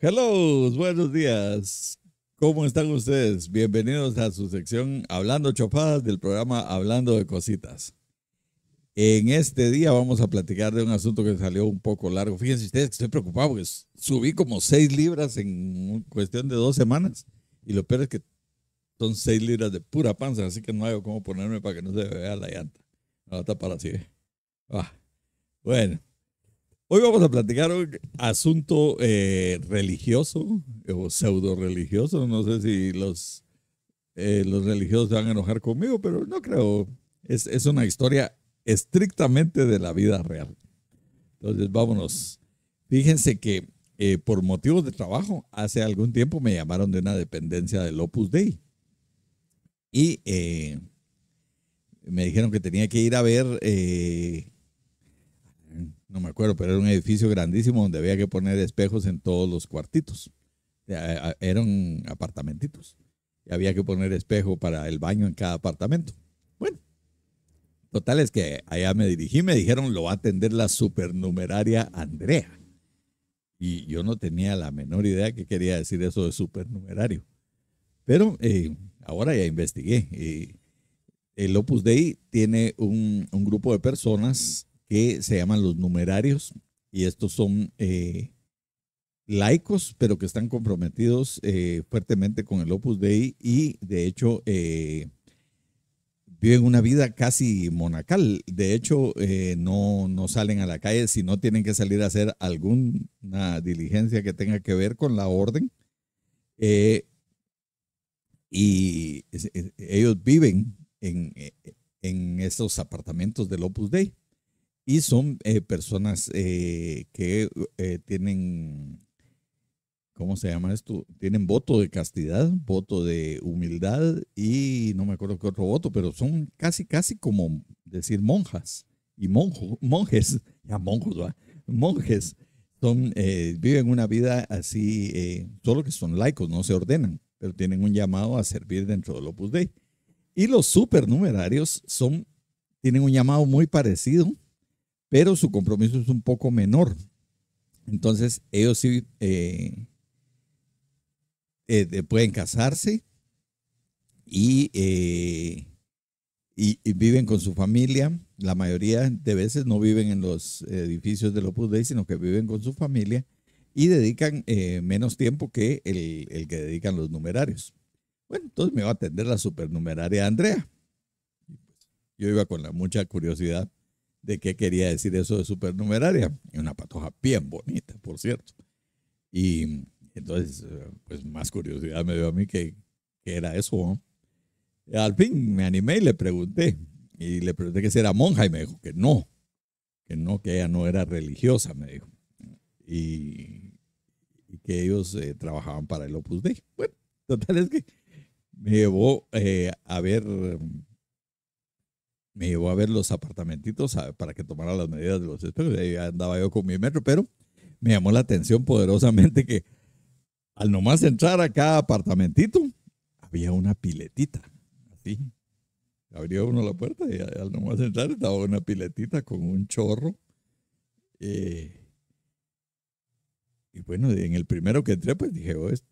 Hello, buenos días. ¿Cómo están ustedes? Bienvenidos a su sección Hablando Chofadas del programa Hablando de Cositas. En este día vamos a platicar de un asunto que salió un poco largo. Fíjense ustedes que estoy preocupado porque subí como seis libras en cuestión de dos semanas y lo peor es que son seis libras de pura panza, así que no hay cómo ponerme para que no se vea la llanta. No, está para así. Ah. Bueno, Hoy vamos a platicar un asunto eh, religioso eh, o pseudo religioso. No sé si los, eh, los religiosos se van a enojar conmigo, pero no creo. Es, una historia estrictamente de la vida real. Entonces, vámonos. Fíjense que por motivos de trabajo, hace algún tiempo me llamaron de una dependencia del Opus Dei. Y me dijeron que tenía que ir a ver acuerdo, pero era un edificio grandísimo donde había que poner espejos en todos los cuartitos. Eh, eh, eh, eran apartamentitos. Y había que poner espejo para el baño en cada apartamento. Bueno, total es que allá me dirigí, me dijeron lo va a atender la supernumeraria Andrea. Y yo no tenía la menor idea que quería decir eso de supernumerario. Pero ahora ya investigué. el Opus Dei tiene un, un grupo de personas que se llaman los numerarios y estos son eh, laicos, pero que están comprometidos eh, fuertemente con el Opus Dei y de hecho eh, viven una vida casi monacal. De hecho, no, salen a la calle si no tienen que salir a hacer alguna diligencia que tenga que ver con la orden. y ellos viven en, en esos apartamentos del Opus Dei. Y son eh, personas eh, que eh, tienen, ¿cómo se llama esto? Tienen voto de castidad, voto de humildad y no me acuerdo qué otro voto, pero son casi, casi como decir monjas y monjo, monjes, ya monjos, monjes. Son, viven una vida así, solo que son laicos, no se ordenan, pero tienen un llamado a servir dentro del Opus Dei. Y los supernumerarios son, tienen un llamado muy parecido, pero su compromiso es un poco menor. Entonces, ellos sí eh, eh, pueden casarse eh, y, y, viven con su familia. La mayoría de veces no viven en los edificios de Opus Dei, sino que viven con su familia y dedican menos tiempo que el, que dedican los numerarios. Bueno, entonces me va a atender la supernumeraria Andrea. Pues, yo iba con mucha curiosidad de qué quería decir eso de supernumeraria. Una patoja bien bonita, por cierto. Y entonces, eh, pues más curiosidad me dio a mí que, era eso. Al fin me animé y le pregunté. Y le pregunté que si era monja y me dijo que no, que no, que ella no era religiosa, me dijo. Y, que ellos eh, trabajaban para el Opus Dei. Bueno, total es que me llevó eh, a ver me llevó a ver los apartamentitos para que tomara las medidas de los espejos. Ahí andaba yo con mi metro, pero me llamó la atención poderosamente que al nomás entrar a cada apartamentito, había una piletita, así. Abrió uno la puerta y al nomás entrar estaba una piletita con un chorro. Eh, y bueno, en el primero que entré, pues dije, pues,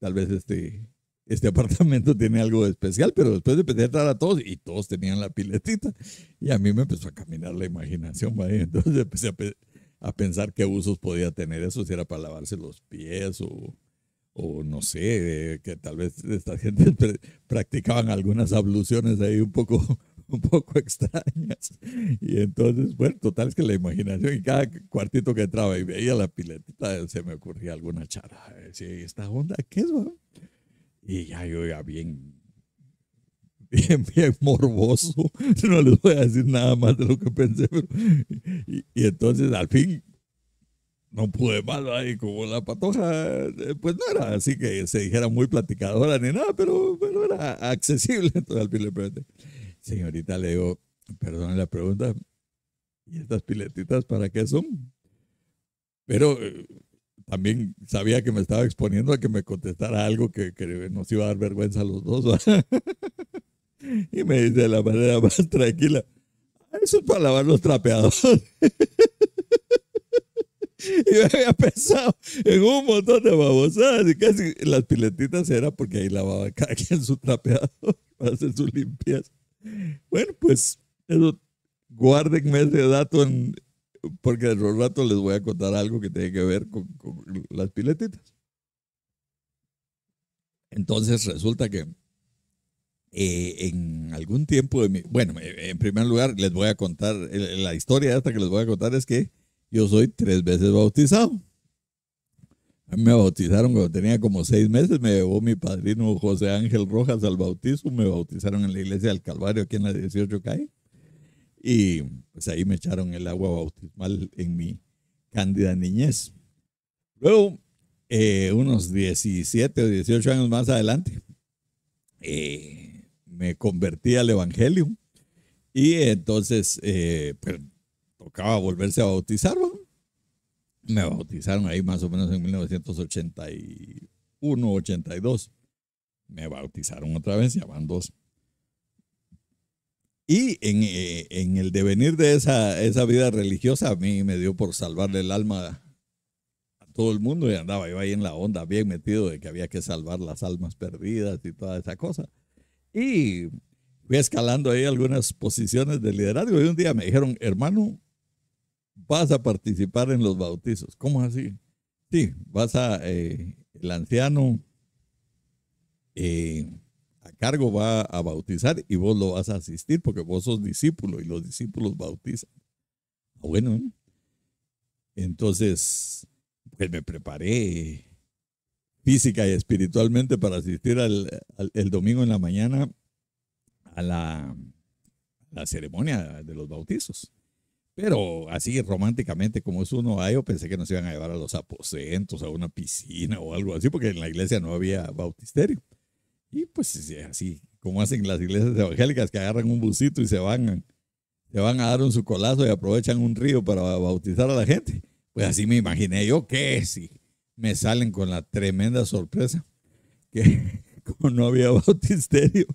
tal vez este este apartamento tiene algo especial, pero después de penetrar a todos, y todos tenían la piletita, y a mí me empezó a caminar la imaginación, ¿vale? entonces empecé a, pensar qué usos podía tener eso, si era para lavarse los pies o, o no sé, que tal vez esta gente practicaban algunas abluciones ahí un poco un poco extrañas. Y entonces, bueno, total es que la imaginación y cada cuartito que entraba y veía la piletita, se me ocurría alguna charla Decía, ¿y esta onda qué es, ¿vale? Y ya yo ya bien, bien, bien morboso. No les voy a decir nada más de lo que pensé. y, entonces al fin no pude más. Y como la patoja, eh, pues no era así que se dijera muy platicadora ni nada, pero, pero era accesible. Entonces al fin le pregunté, señorita, le digo, perdón la pregunta, ¿y estas piletitas para qué son? Pero eh, también sabía que me estaba exponiendo a que me contestara algo que, que nos iba a dar vergüenza a los dos. y me dice de la manera más tranquila, eso es para lavar los trapeados. y yo había pensado en un montón de babosadas y casi las piletitas era porque ahí lavaba cada quien su trapeado para hacer sus limpias. Bueno, pues eso, guárdenme ese dato en, porque en de un rato les voy a contar algo que tiene que ver con, las piletitas. Entonces resulta que eh, en algún tiempo de mi, bueno, eh, en primer lugar les voy a contar, la historia hasta que les voy a contar es que yo soy tres veces bautizado. me bautizaron cuando tenía como seis meses, me llevó mi padrino José Ángel Rojas al bautismo, me bautizaron en la iglesia del Calvario aquí en la 18 calle. Y pues ahí me echaron el agua bautismal en mi cándida niñez. Luego, eh, unos 17 o 18 años más adelante, eh, me convertí al Evangelio y entonces eh, tocaba volverse a bautizar. Me bautizaron ahí más o menos en 1981, 82. Me bautizaron otra vez, ya van dos. Y eh, en, el devenir de esa, vida religiosa, a mí me dio por salvarle el alma a todo el mundo y andaba yo ahí en la onda, bien metido de que había que salvar las almas perdidas y toda esa cosa. Y fui escalando ahí algunas posiciones de liderazgo y un día me dijeron, hermano, vas a participar en los bautizos. ¿Cómo así? Sí, vas a, eh, el anciano, eh, cargo va a bautizar y vos lo vas a asistir porque vos sos discípulo y los discípulos bautizan. Ah, bueno, ¿eh? entonces, pues me preparé física y espiritualmente para asistir al, el domingo en la mañana a la, la, ceremonia de los bautizos. Pero así románticamente como es uno, a yo pensé que nos iban a llevar a los aposentos, a una piscina o algo así, porque en la iglesia no había bautisterio. Y pues así como hacen las iglesias evangélicas que agarran un busito y se van, se van a dar un sucolazo y aprovechan un río para bautizar a la gente. Pues así me imaginé yo que si me salen con la tremenda sorpresa que como no había bautisterio,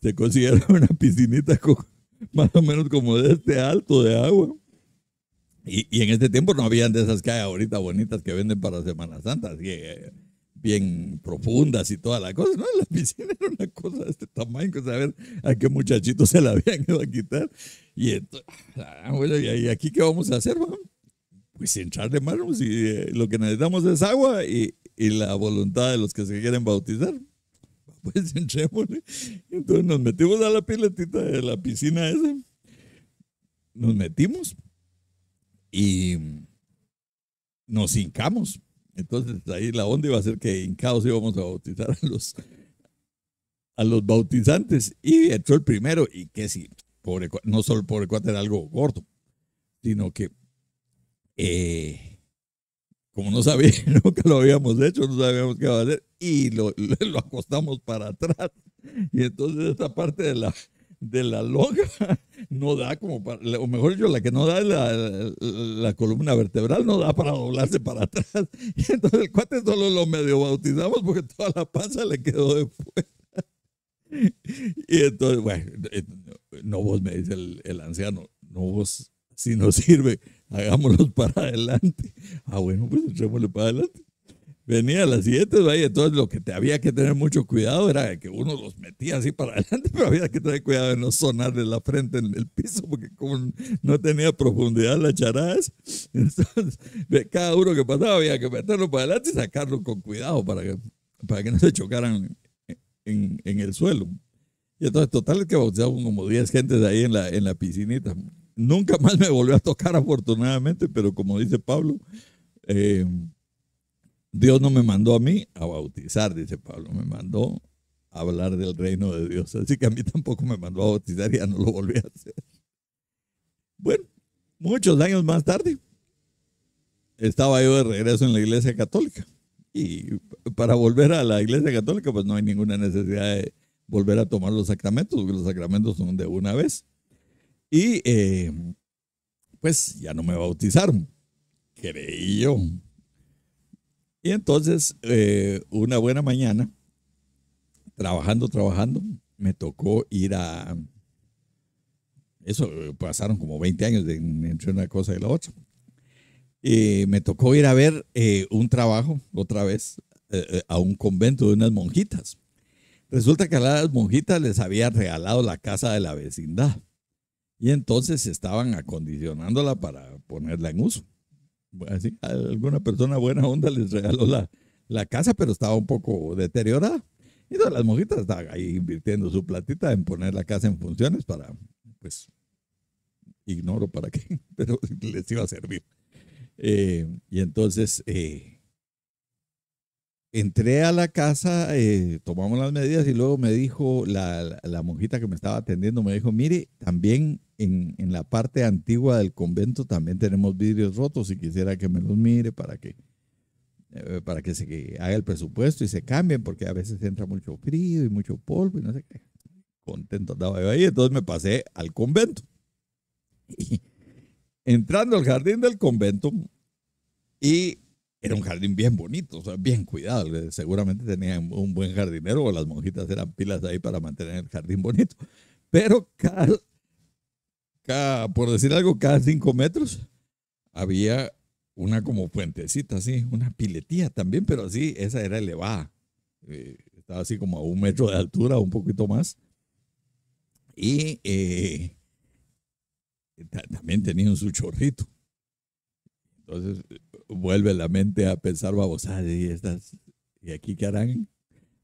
se consiguieron una piscinita más o menos como de este alto de agua. Y, en este tiempo no habían de esas que ahorita bonitas que venden para Semana Santa. Así, eh, bien profundas y toda la cosa. ¿no? La piscina era una cosa de este tamaño, que saber a qué muchachito se la habían Quedado a quitar. Y, entonces, ah, bueno, ¿y aquí qué vamos a hacer? Pues entrar de manos y eh, lo que necesitamos es agua y, y, la voluntad de los que se quieren bautizar. Pues entremos. ¿eh? Entonces nos metimos a la piletita de la piscina esa. Nos metimos y nos hincamos entonces ahí la onda iba a ser que en caos íbamos a bautizar a los, a los bautizantes y entró el primero y que si, pobre, no solo el pobre cuate era algo gordo, sino que eh, como no sabía, que lo habíamos hecho, no sabíamos qué iba a hacer y lo, acostamos para atrás y entonces esta parte de la, de la no da como para, o mejor yo, la que no da es la, columna vertebral, no da para doblarse para atrás. Y entonces el cuate solo lo medio bautizamos porque toda la panza le quedó después. Y entonces, bueno, eh, no vos, me dice el, anciano, no vos, si no sirve, hagámoslo para adelante. Ah, bueno, pues entrémosle para adelante venía a las siete, vaya, entonces lo que te había que tener mucho cuidado era que uno los metía así para adelante, pero había que tener cuidado de no de la frente en el piso, porque como no tenía profundidad las charadas, entonces de cada uno que pasaba había que meterlo para adelante y sacarlo con cuidado para que, para que no se chocaran en, en, el suelo. Y entonces, total, es que bautizaban como 10 gentes ahí en la, en la piscinita. Nunca más me volvió a tocar, afortunadamente, pero como dice Pablo, eh, Dios no me mandó a mí a bautizar, dice Pablo, me mandó a hablar del reino de Dios. Así que a mí tampoco me mandó a bautizar y ya no lo volví a hacer. Bueno, muchos años más tarde, estaba yo de regreso en la iglesia católica. Y para volver a la iglesia católica, pues no hay ninguna necesidad de volver a tomar los sacramentos, porque los sacramentos son de una vez. Y eh, pues ya no me bautizaron, creí yo. Y entonces, eh, una buena mañana, trabajando, trabajando, me tocó ir a... Eso eh, pasaron como 20 años de, entre una cosa y la otra. Y me tocó ir a ver eh, un trabajo, otra vez, a un convento de unas monjitas. Resulta que a las monjitas les había regalado la casa de la vecindad. Y entonces estaban acondicionándola para ponerla en uso así, alguna persona buena onda les regaló la, la casa, pero estaba un poco deteriorada. Y todas las monjitas estaban ahí invirtiendo su platita en poner la casa en funciones para, pues, ignoro para qué, pero les iba a servir. Eh, y entonces eh, entré a la casa, eh, tomamos las medidas y luego me dijo la, la monjita que me estaba atendiendo, me dijo, mire, también en, la parte antigua del convento también tenemos vidrios rotos y quisiera que me los mire para que, eh, para que se haga el presupuesto y se cambien, porque a veces entra mucho frío y mucho polvo y no sé qué. Contento andaba yo ahí, entonces me pasé al convento. entrando al jardín del convento, y era un jardín bien bonito, o sea, bien cuidado. Eh, seguramente tenía un buen jardinero o las monjitas eran pilas ahí para mantener el jardín bonito. Pero cada, cada, por decir algo, cada cinco metros había una como puentecita, así, una piletía también, pero así, esa era elevada. Eh, estaba así como a un metro de altura, un poquito más. Y eh, también un su chorrito. Entonces vuelve la mente a pensar babos, y estas, y aquí qué harán,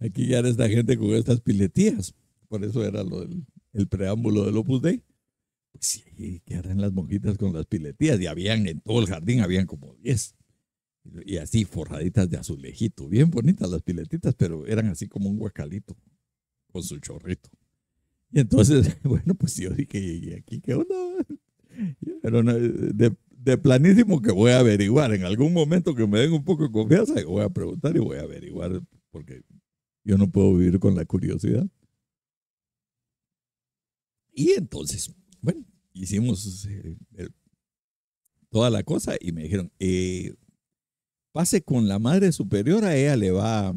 aquí qué harán esta gente con estas piletías. Por eso era lo el preámbulo del Opus Dei. Sí, ¿qué las monjitas con las piletitas Y habían en todo el jardín, habían como 10. Y así forraditas de azulejito. Bien bonitas las piletitas, pero eran así como un guacalito con su chorrito. Y entonces, bueno, pues yo dije, ¿y aquí qué onda? de, planísimo que voy a averiguar. En algún momento que me den un poco de confianza, voy a preguntar y voy a averiguar, porque yo no puedo vivir con la curiosidad. Y entonces bueno, hicimos eh, toda la cosa y me dijeron, eh, pase con la madre superiora, ella le va,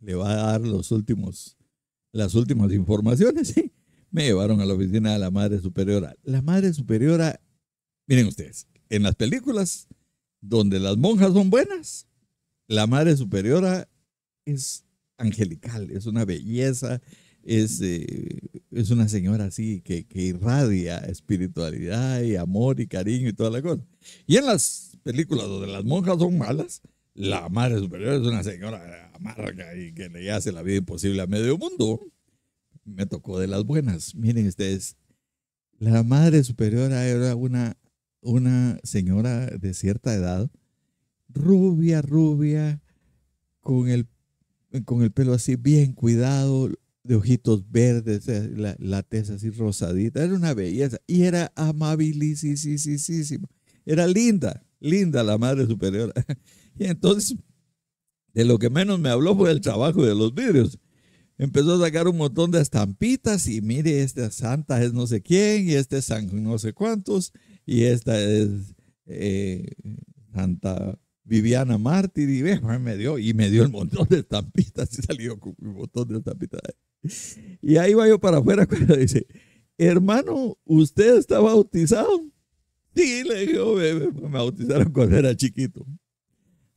le va a dar los últimos, las últimas informaciones. Me llevaron a la oficina de la madre superiora. La madre superiora, miren ustedes, en las películas donde las monjas son buenas, la madre superiora es angelical, es una belleza, es, eh, es una señora así que, irradia espiritualidad y amor y cariño y toda la cosa. Y en las películas donde las monjas son malas, la madre superior es una señora amarga y que le hace la vida imposible a medio mundo. Me tocó de las buenas. Miren ustedes, la madre superiora era una, una señora de cierta edad, rubia, rubia, con el, con el pelo así bien cuidado, de ojitos verdes, eh, la, la así rosadita, era una belleza y era amabilísima, era linda, linda la madre superiora. Y entonces, de lo que menos me habló fue el trabajo de los vidrios. Empezó a sacar un montón de estampitas y mire, esta santa es no sé quién y este es San no sé cuántos y esta es eh, Santa Viviana Martí, y me dio, y me dio el montón de estampitas y salió con un montón de estampitas. Y ahí va yo para afuera cuando dice, hermano, ¿usted está bautizado? Sí, le digo, oh, bebé, pues, me bautizaron cuando era chiquito.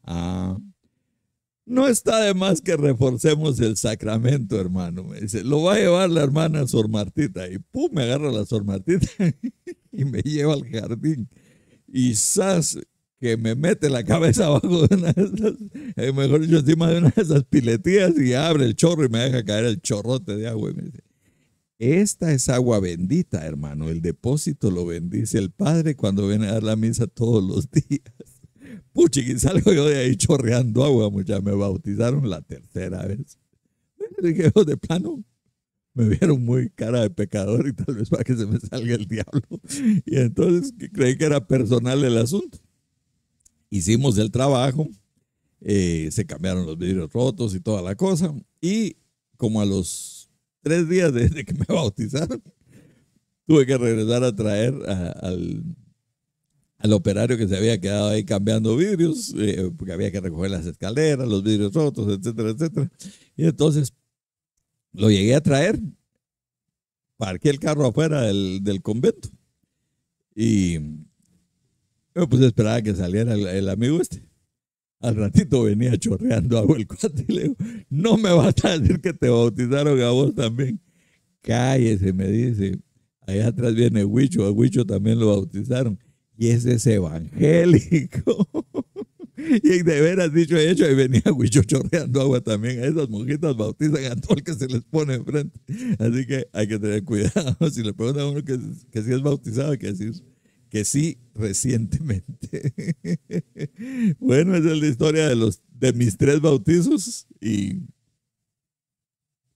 Ah, no está de más que reforcemos el sacramento, hermano. Me dice, lo va a llevar la hermana Sor Martita. Y pum, me agarra la Sor Martita y me lleva al jardín. Y sas, que me mete la cabeza abajo de una de esas, eh, mejor dicho, encima de una de esas piletías y abre el chorro y me deja caer el chorrote de agua. Y me dice, esta es agua bendita, hermano. El depósito lo bendice el Padre cuando viene a dar la misa todos los días. Puchi, salgo yo de ahí chorreando agua, muchachos. Me bautizaron la tercera vez. Dije, de plano, me vieron muy cara de pecador y tal vez para que se me salga el diablo. Y entonces creí que era personal el asunto hicimos el trabajo, eh, se cambiaron los vidrios rotos y toda la cosa. Y como a los tres días desde que me bautizaron, tuve que regresar a traer al, operario que se había quedado ahí cambiando vidrios, eh, porque había que recoger las escaleras, los vidrios rotos, etcétera, etcétera. Y entonces lo llegué a traer, parqué el carro afuera del, del convento y yo pues esperaba que saliera el, amigo este. Al ratito venía chorreando agua el cuate y le digo, no me vas a decir que te bautizaron a vos también. Cállese, me dice. Allá atrás viene Huicho, a Huicho también lo bautizaron. Y ese es evangélico. y de veras, dicho y hecho, ahí venía Huicho chorreando agua también. A esas monjitas bautizan a todo el que se les pone enfrente. Así que hay que tener cuidado. Si le preguntan a uno que, que si es bautizado, hay que decir que sí recientemente. bueno, esa es la historia de, los, de mis tres bautizos y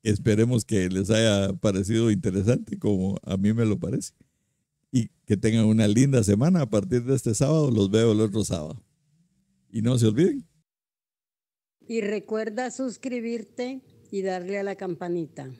esperemos que les haya parecido interesante como a mí me lo parece. Y que tengan una linda semana. A partir de este sábado los veo el otro sábado. Y no se olviden. Y recuerda suscribirte y darle a la campanita.